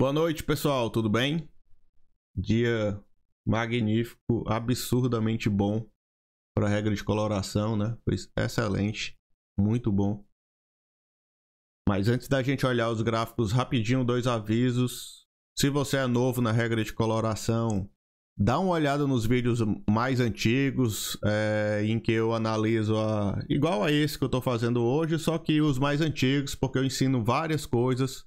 Boa noite, pessoal. Tudo bem? Dia magnífico, absurdamente bom para a regra de coloração, né? Foi excelente, muito bom. Mas antes da gente olhar os gráficos rapidinho, dois avisos. Se você é novo na regra de coloração, dá uma olhada nos vídeos mais antigos, é, em que eu analiso a... igual a esse que eu estou fazendo hoje, só que os mais antigos, porque eu ensino várias coisas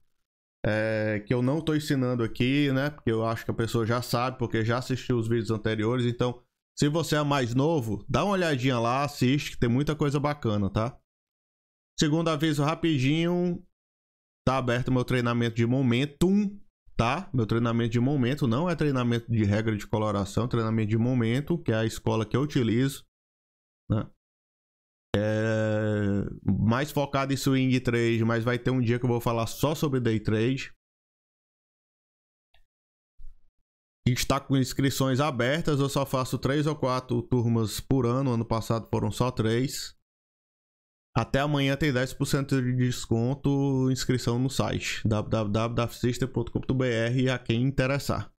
é, que eu não estou ensinando aqui, né? Porque eu acho que a pessoa já sabe, porque já assistiu os vídeos anteriores. Então, se você é mais novo, dá uma olhadinha lá, assiste, que tem muita coisa bacana, tá? Segundo aviso rapidinho, tá aberto meu treinamento de momentum, tá? Meu treinamento de momento não é treinamento de regra de coloração, é treinamento de momento, que é a escola que eu utilizo, né? É... Mais focado em swing trade, mas vai ter um dia que eu vou falar só sobre day trade. Está com inscrições abertas, eu só faço três ou quatro turmas por ano. Ano passado foram só três. Até amanhã tem 10% de desconto inscrição no site www.dafsister.com.br a quem interessar.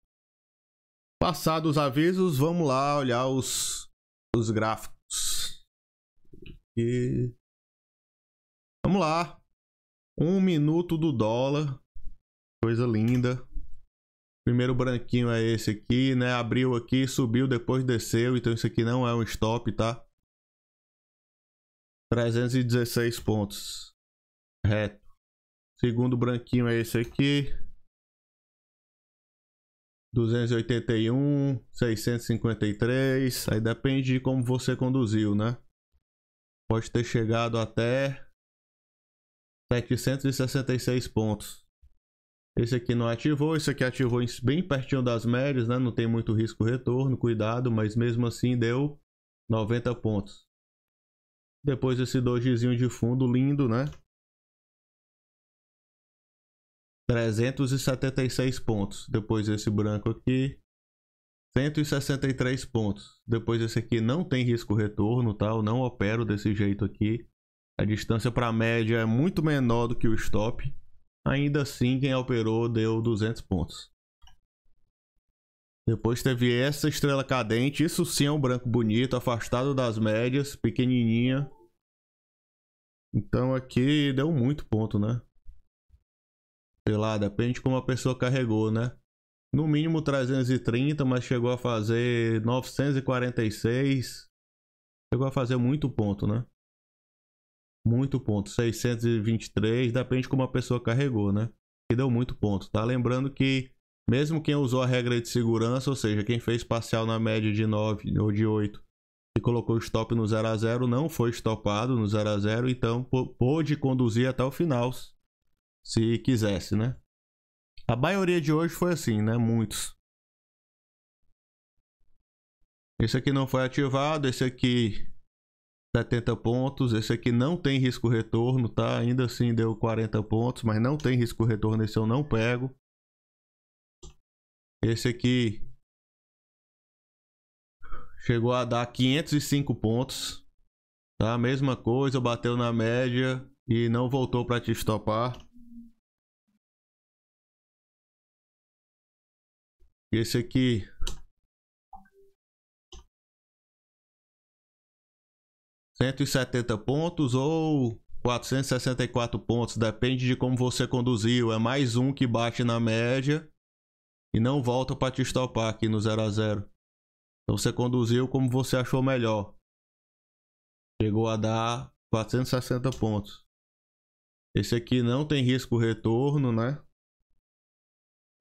Passados os avisos, vamos lá olhar os, os gráficos. E... Vamos lá. Um minuto do dólar. Coisa linda. Primeiro branquinho é esse aqui, né? Abriu aqui, subiu, depois desceu. Então isso aqui não é um stop, tá? 316 pontos. Reto. Segundo branquinho é esse aqui. 281, 653. Aí depende de como você conduziu, né? pode ter chegado até 766 pontos. Esse aqui não ativou, esse aqui ativou bem pertinho das médias, né? Não tem muito risco retorno, cuidado, mas mesmo assim deu 90 pontos. Depois esse dojizinho de fundo lindo, né? 376 pontos. Depois esse branco aqui, 163 pontos. Depois esse aqui não tem risco retorno, tá? Eu não opero desse jeito aqui. A distância para a média é muito menor do que o stop. Ainda assim, quem operou deu 200 pontos. Depois teve essa estrela cadente. Isso sim é um branco bonito, afastado das médias, pequenininha. Então aqui deu muito ponto, né? Sei lá, depende de como a pessoa carregou, né? no mínimo 330, mas chegou a fazer 946. Chegou a fazer muito ponto, né? Muito ponto, 623, depende como a pessoa carregou, né? Que deu muito ponto, tá? Lembrando que mesmo quem usou a regra de segurança, ou seja, quem fez parcial na média de 9 ou de 8 e colocou stop no 0 a 0 não foi stopado no 0 a 0, então pôde conduzir até o final se quisesse, né? A maioria de hoje foi assim, né? Muitos. Esse aqui não foi ativado, esse aqui 70 pontos, esse aqui não tem risco retorno, tá? Ainda assim deu 40 pontos, mas não tem risco retorno, esse eu não pego. Esse aqui chegou a dar 505 pontos, tá? Mesma coisa, bateu na média e não voltou para te estopar. Esse aqui. Cento e setenta pontos ou 464 pontos, depende de como você conduziu. É mais um que bate na média e não volta para te estopar aqui no 0 a 0. Então você conduziu como você achou melhor. Chegou a dar 460 pontos. Esse aqui não tem risco retorno, né?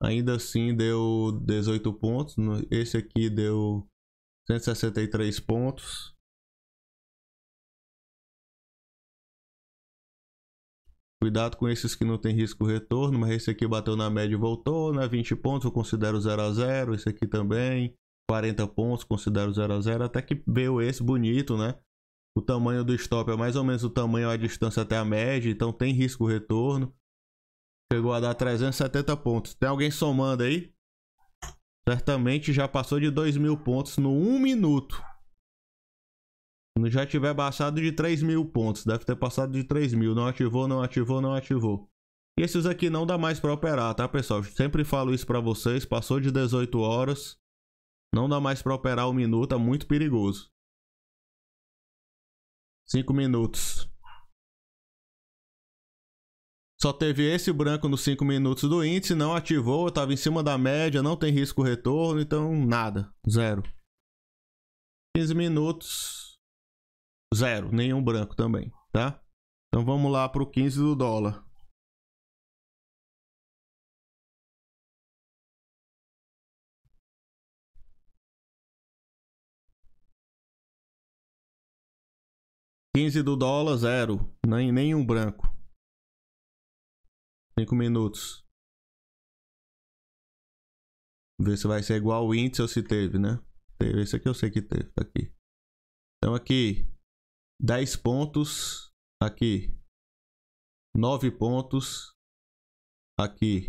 Ainda assim deu 18 pontos. Esse aqui deu 163 pontos. Cuidado com esses que não tem risco retorno, mas esse aqui bateu na média e voltou, né? 20 pontos, eu considero 0 a 0, esse aqui também, 40 pontos, considero 0 a 0, até que veio esse bonito, né? O tamanho do stop é mais ou menos o tamanho a distância até a média, então tem risco retorno. Chegou a dar 370 pontos. Tem alguém somando aí? Certamente já passou de 2 mil pontos no 1 um minuto. Já tiver passado de 3 mil pontos. Deve ter passado de 3 mil. Não ativou, não ativou, não ativou. E esses aqui não dá mais pra operar, tá, pessoal? Sempre falo isso pra vocês. Passou de 18 horas. Não dá mais pra operar um minuto. É muito perigoso. 5 minutos. Só teve esse branco nos 5 minutos do índice, não ativou, estava em cima da média, não tem risco retorno, então nada, zero. 15 minutos, zero, nenhum branco também, tá? Então vamos lá para o 15 do dólar. Quinze do dólar, zero. Nem, nenhum branco. 5 minutos. Ver se vai ser igual o índice ou se teve, né? Teve. Esse aqui eu sei que teve. Tá aqui. Então aqui. 10 pontos. Aqui. 9 pontos. Aqui.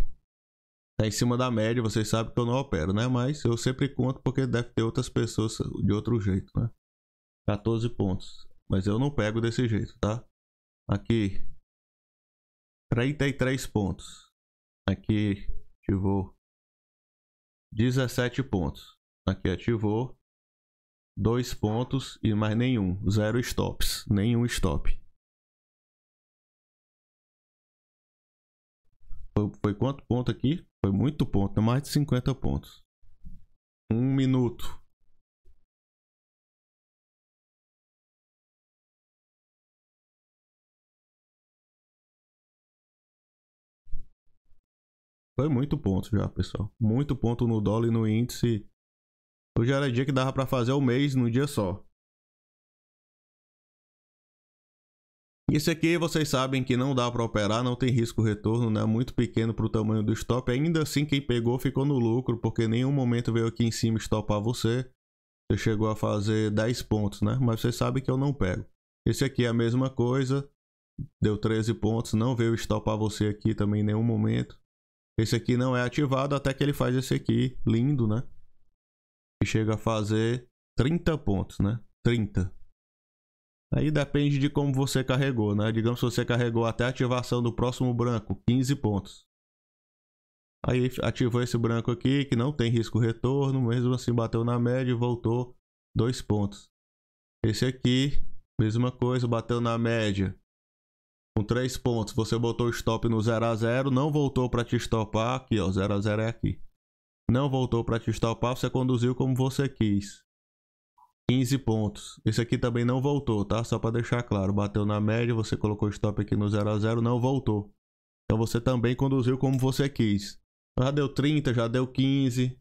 Tá em cima da média. Vocês sabem que eu não opero, né? Mas eu sempre conto porque deve ter outras pessoas de outro jeito, né? 14 pontos. Mas eu não pego desse jeito, tá? Aqui. 33 pontos. Aqui ativou 17 pontos. Aqui ativou 2 pontos e mais nenhum. Zero stops. Nenhum stop. Foi, foi quanto ponto aqui? Foi muito ponto, é mais de 50 pontos. Um minuto. Foi muito ponto já, pessoal. Muito ponto no dólar e no índice. Hoje era dia que dava para fazer o mês num dia só. Isso aqui vocês sabem que não dá para operar, não tem risco retorno, né? Muito pequeno para o tamanho do stop. Ainda assim, quem pegou ficou no lucro, porque nenhum momento veio aqui em cima estopar você. Você chegou a fazer 10 pontos, né? Mas vocês sabem que eu não pego. Esse aqui é a mesma coisa. Deu 13 pontos, não veio estopar você aqui também em nenhum momento. Esse aqui não é ativado até que ele faz esse aqui, lindo, né? chega a fazer 30 pontos, né? 30. Aí depende de como você carregou, né? Digamos que você carregou até a ativação do próximo branco, 15 pontos. Aí ativou esse branco aqui, que não tem risco retorno, mesmo assim bateu na média e voltou 2 pontos. Esse aqui, mesma coisa, bateu na média, com três pontos, você botou stop no 0 a 0 não voltou para te stopar, aqui ó, 0 a 0 é aqui. Não voltou para te stopar, você conduziu como você quis. 15 pontos. Esse aqui também não voltou, tá? Só para deixar claro, bateu na média, você colocou stop aqui no 0 a 0 não voltou. Então você também conduziu como você quis. Já deu 30, já deu 15,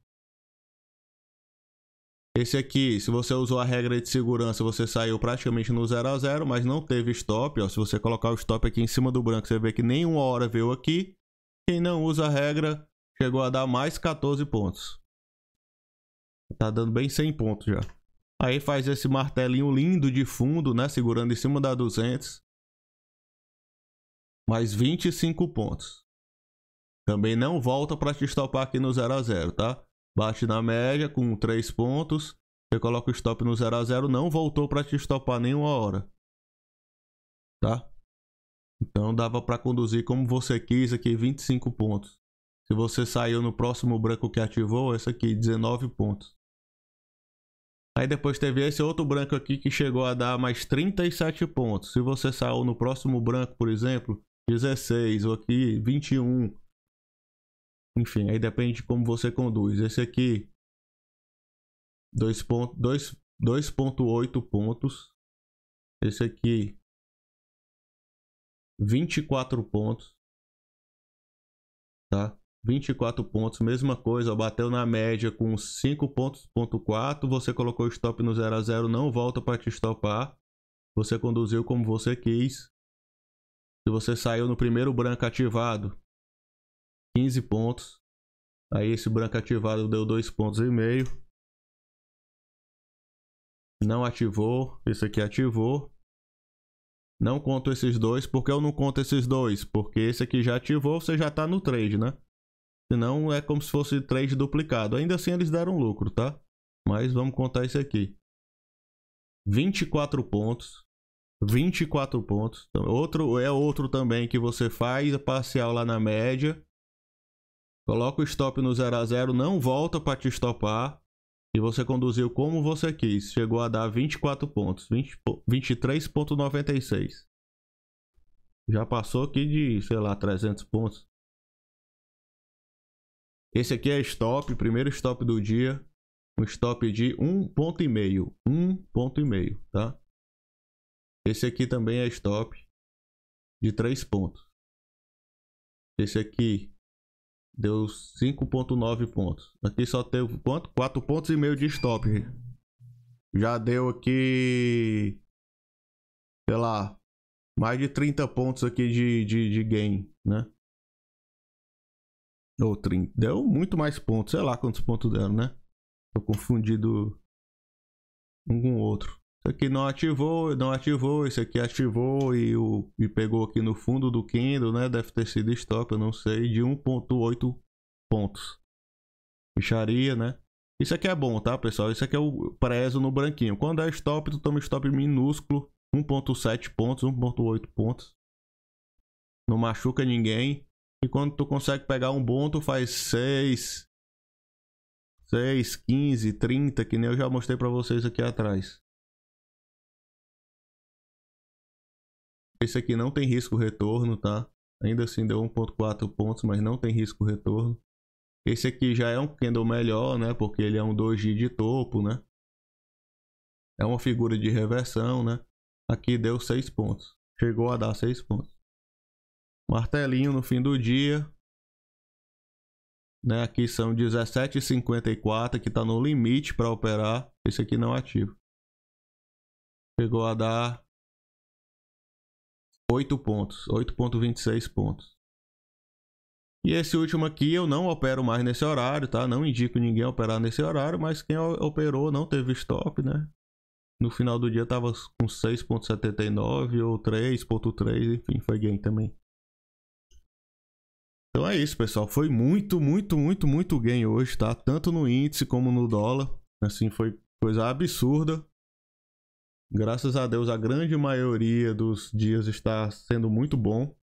esse aqui, se você usou a regra de segurança, você saiu praticamente no 0 a 0 mas não teve stop. Ó. Se você colocar o stop aqui em cima do branco, você vê que nem uma hora veio aqui. Quem não usa a regra chegou a dar mais 14 pontos. Tá dando bem 100 pontos já. Aí faz esse martelinho lindo de fundo, né? Segurando em cima da 200. Mais 25 pontos. Também não volta para te estopar aqui no 0 a 0 tá? bate na média com 3 pontos. Você coloca o stop no 0 a 0 não voltou para te stopar nenhuma hora. Tá? Então dava para conduzir como você quis aqui 25 pontos. Se você saiu no próximo branco que ativou, esse aqui 19 pontos. Aí depois teve esse outro branco aqui que chegou a dar mais 37 pontos. Se você saiu no próximo branco, por exemplo, 16 ou aqui 21, enfim, aí depende de como você conduz. Esse aqui, 2.8 pontos. Esse aqui, 24 pontos. Tá? 24 pontos, mesma coisa, ó, bateu na média com 5.4, pontos, ponto 4, você colocou stop no 0 a 0, não volta para te stopar Você conduziu como você quis. Se você saiu no primeiro branco ativado, 15 pontos. Aí esse branco ativado deu 2 pontos e meio. Não ativou, esse aqui ativou. Não conto esses dois, porque eu não conto esses dois, porque esse aqui já ativou, você já tá no trade, né? Senão é como se fosse trade duplicado. Ainda assim eles deram lucro, tá? Mas vamos contar esse aqui. 24 pontos. 24 pontos. Então, outro é outro também que você faz a parcial lá na média Coloca o stop no 0 a 0 não volta para te estopar. E você conduziu como você quis. Chegou a dar 24 pontos. 23.96. Já passou aqui de, sei lá, 300 pontos. Esse aqui é stop, primeiro stop do dia. Um stop de 1.5. 1.5, tá? Esse aqui também é stop de 3 pontos. Esse aqui Deu 5.9 pontos. Aqui só teve quanto? 4 pontos e meio de stop. Já deu aqui... Sei lá... Mais de 30 pontos aqui de, de, de gain, né? Ou 30. Deu muito mais pontos. Sei lá quantos pontos deram, né? Tô confundido um com o outro. Isso aqui não ativou, não ativou, isso aqui ativou e, o, e pegou aqui no fundo do Kindle, né? Deve ter sido stop, eu não sei, de 1.8 pontos. Bicharia, né? Isso aqui é bom, tá, pessoal? Isso aqui é o preso no branquinho. Quando é stop, tu toma stop minúsculo, 1.7 pontos, 1.8 pontos. Não machuca ninguém. E quando tu consegue pegar um bom, tu faz 6, 6, 15, 30, que nem eu já mostrei pra vocês aqui atrás. Esse aqui não tem risco retorno, tá? Ainda assim deu 1.4 pontos, mas não tem risco retorno. Esse aqui já é um candle melhor, né? Porque ele é um 2G de topo, né? É uma figura de reversão, né? Aqui deu 6 pontos. Chegou a dar 6 pontos. Martelinho no fim do dia. Né? Aqui são 17,54, que está no limite para operar. Esse aqui não é ativo. Chegou a dar 8 pontos, 8.26 pontos. E esse último aqui eu não opero mais nesse horário, tá? Não indico ninguém operar nesse horário, mas quem operou não teve stop, né? No final do dia tava com 6.79 ou 3.3, enfim, foi gain também. Então é isso, pessoal. Foi muito, muito, muito, muito gain hoje, tá? Tanto no índice como no dólar. Assim, foi coisa absurda. Graças a Deus, a grande maioria dos dias está sendo muito bom.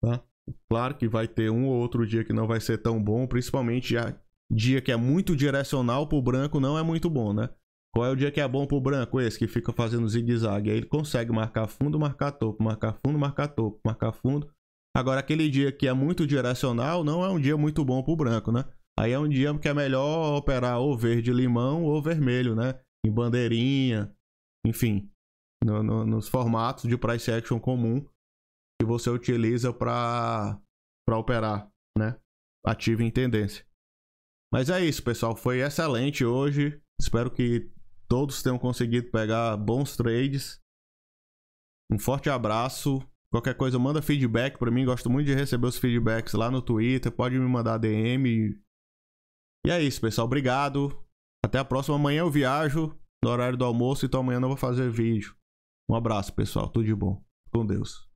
Tá? Claro que vai ter um ou outro dia que não vai ser tão bom, principalmente já dia que é muito direcional para o branco não é muito bom, né? Qual é o dia que é bom para o branco? Esse que fica fazendo zigue-zague. Aí ele consegue marcar fundo, marcar topo, marcar fundo, marcar topo, marcar fundo. Agora, aquele dia que é muito direcional não é um dia muito bom para o branco, né? Aí é um dia que é melhor operar ou verde-limão ou vermelho, né? Em bandeirinha, enfim, no, no, nos formatos de price action comum que você utiliza para operar, né? Ativo em tendência. Mas é isso, pessoal. Foi excelente hoje. Espero que todos tenham conseguido pegar bons trades. Um forte abraço. Qualquer coisa, manda feedback para mim. Gosto muito de receber os feedbacks lá no Twitter. Pode me mandar DM. E é isso, pessoal. Obrigado. Até a próxima. Amanhã eu viajo no horário do almoço, então amanhã eu vou fazer vídeo. Um abraço, pessoal. Tudo de bom. Com Deus.